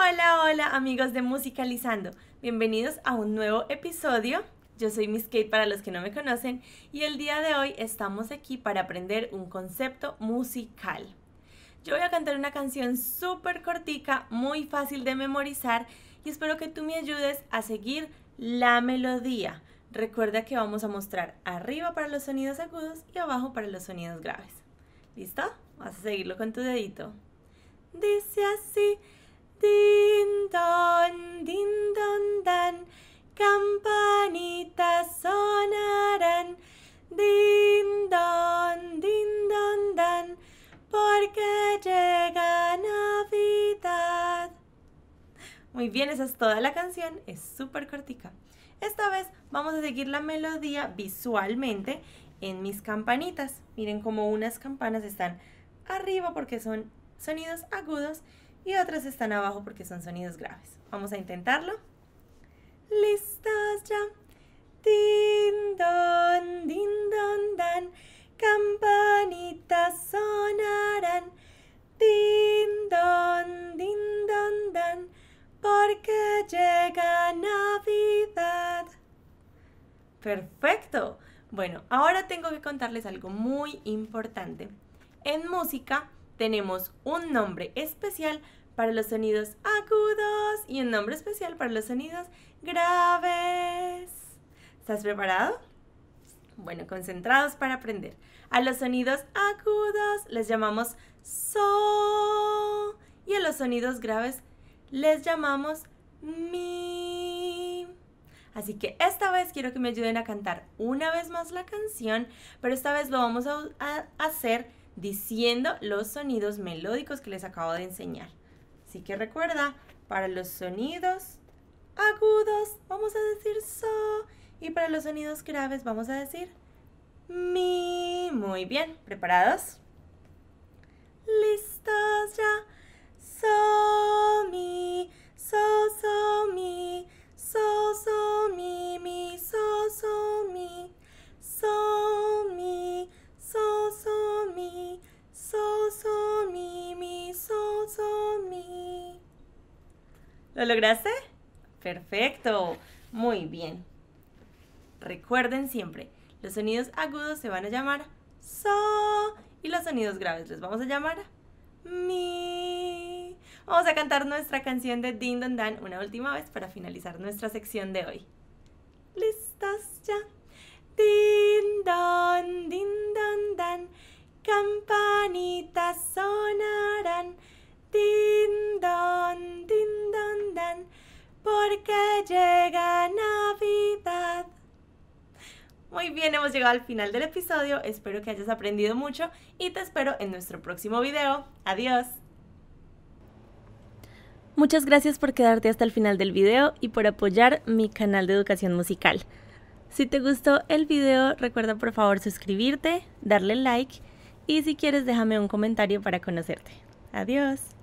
Hola, hola amigos de Musicalizando. Bienvenidos a un nuevo episodio. Yo soy Miss Kate para los que no me conocen y el día de hoy estamos aquí para aprender un concepto musical. Yo voy a cantar una canción súper cortica, muy fácil de memorizar y espero que tú me ayudes a seguir la melodía. Recuerda que vamos a mostrar arriba para los sonidos agudos y abajo para los sonidos graves. ¿Listo? Vas a seguirlo con tu dedito. Dice así. Din don, din don dan, campanitas sonarán. Din don, din don dan, porque llega Navidad. Muy bien, esa es toda la canción, es súper cortica. Esta vez vamos a seguir la melodía visualmente en mis campanitas. Miren como unas campanas están arriba porque son sonidos agudos y otras están abajo porque son sonidos graves. Vamos a intentarlo. Listas ya. Din don, din don dan. Campanitas sonarán. Din don, din don dan. Porque llega Navidad. Perfecto. Bueno, ahora tengo que contarles algo muy importante. En música, tenemos un nombre especial para los sonidos agudos y un nombre especial para los sonidos graves. ¿Estás preparado? Bueno, concentrados para aprender. A los sonidos agudos les llamamos so y a los sonidos graves les llamamos mi. Así que esta vez quiero que me ayuden a cantar una vez más la canción, pero esta vez lo vamos a, a hacer diciendo los sonidos melódicos que les acabo de enseñar. Así que recuerda, para los sonidos agudos vamos a decir so y para los sonidos graves vamos a decir mi. Muy bien, ¿preparados? ¿Lo lograste? Perfecto. Muy bien. Recuerden siempre, los sonidos agudos se van a llamar so y los sonidos graves les vamos a llamar mi. Vamos a cantar nuestra canción de Ding Dong Dan una última vez para finalizar nuestra sección de hoy. ¿Listas? Muy bien, hemos llegado al final del episodio, espero que hayas aprendido mucho y te espero en nuestro próximo video. Adiós. Muchas gracias por quedarte hasta el final del video y por apoyar mi canal de educación musical. Si te gustó el video, recuerda por favor suscribirte, darle like y si quieres déjame un comentario para conocerte. Adiós.